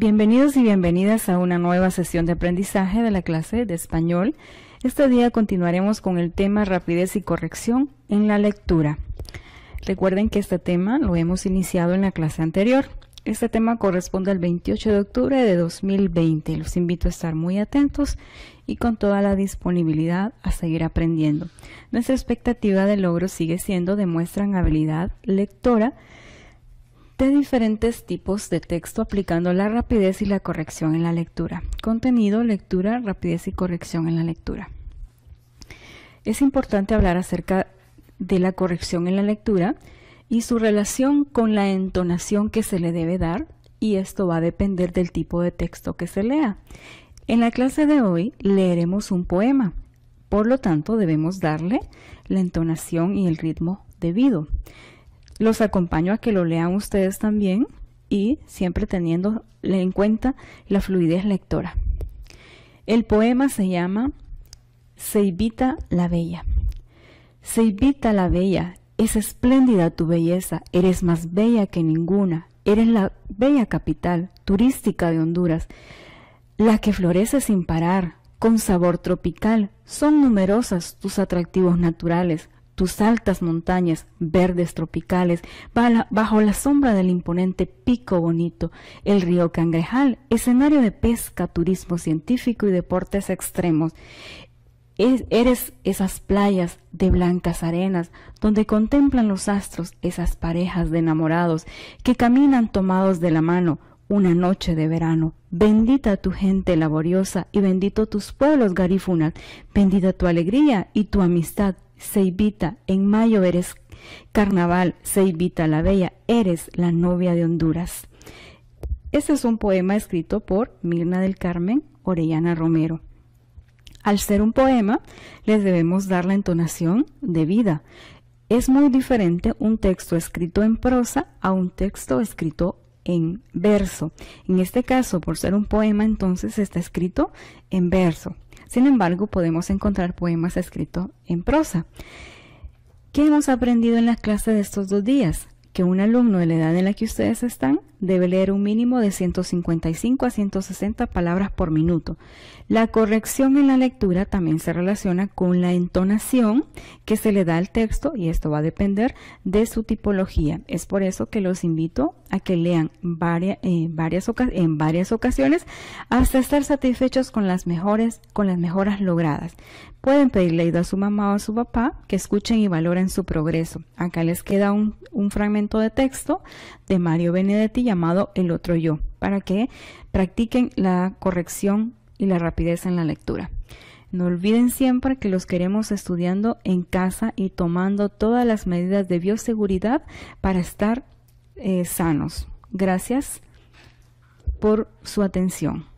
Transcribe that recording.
Bienvenidos y bienvenidas a una nueva sesión de aprendizaje de la clase de español. Este día continuaremos con el tema rapidez y corrección en la lectura. Recuerden que este tema lo hemos iniciado en la clase anterior. Este tema corresponde al 28 de octubre de 2020. Los invito a estar muy atentos y con toda la disponibilidad a seguir aprendiendo. Nuestra expectativa de logro sigue siendo demuestran habilidad lectora de diferentes tipos de texto aplicando la rapidez y la corrección en la lectura. Contenido, lectura, rapidez y corrección en la lectura. Es importante hablar acerca de la corrección en la lectura y su relación con la entonación que se le debe dar y esto va a depender del tipo de texto que se lea. En la clase de hoy leeremos un poema, por lo tanto debemos darle la entonación y el ritmo debido los acompaño a que lo lean ustedes también y siempre teniendo en cuenta la fluidez lectora. El poema se llama Seibita la Bella. Seibita la Bella, es espléndida tu belleza, eres más bella que ninguna, eres la bella capital turística de Honduras, la que florece sin parar, con sabor tropical, son numerosas tus atractivos naturales, tus altas montañas verdes tropicales, bajo la sombra del imponente Pico Bonito, el río Cangrejal, escenario de pesca, turismo científico y deportes extremos. eres esas playas de blancas arenas donde contemplan los astros esas parejas de enamorados que caminan tomados de la mano una noche de verano. Bendita tu gente laboriosa y bendito tus pueblos garífunas. Bendita tu alegría y tu amistad se invita, en mayo eres carnaval, se invita la bella, eres la novia de Honduras. Este es un poema escrito por Mirna del Carmen Orellana Romero. Al ser un poema, les debemos dar la entonación de vida. Es muy diferente un texto escrito en prosa a un texto escrito en verso. En este caso, por ser un poema, entonces está escrito en verso. Sin embargo, podemos encontrar poemas escritos en prosa. ¿Qué hemos aprendido en la clase de estos dos días? Que un alumno de la edad en la que ustedes están debe leer un mínimo de 155 a 160 palabras por minuto. La corrección en la lectura también se relaciona con la entonación que se le da al texto y esto va a depender de su tipología. Es por eso que los invito a que lean eh, varias, en varias ocasiones hasta estar satisfechos con las mejores, con las mejoras logradas. Pueden pedirle ayuda a su mamá o a su papá que escuchen y valoren su progreso. Acá les queda un, un fragmento de texto de Mario Benedetti llamado El otro yo, para que practiquen la corrección y la rapidez en la lectura. No olviden siempre que los queremos estudiando en casa y tomando todas las medidas de bioseguridad para estar eh, sanos. Gracias por su atención.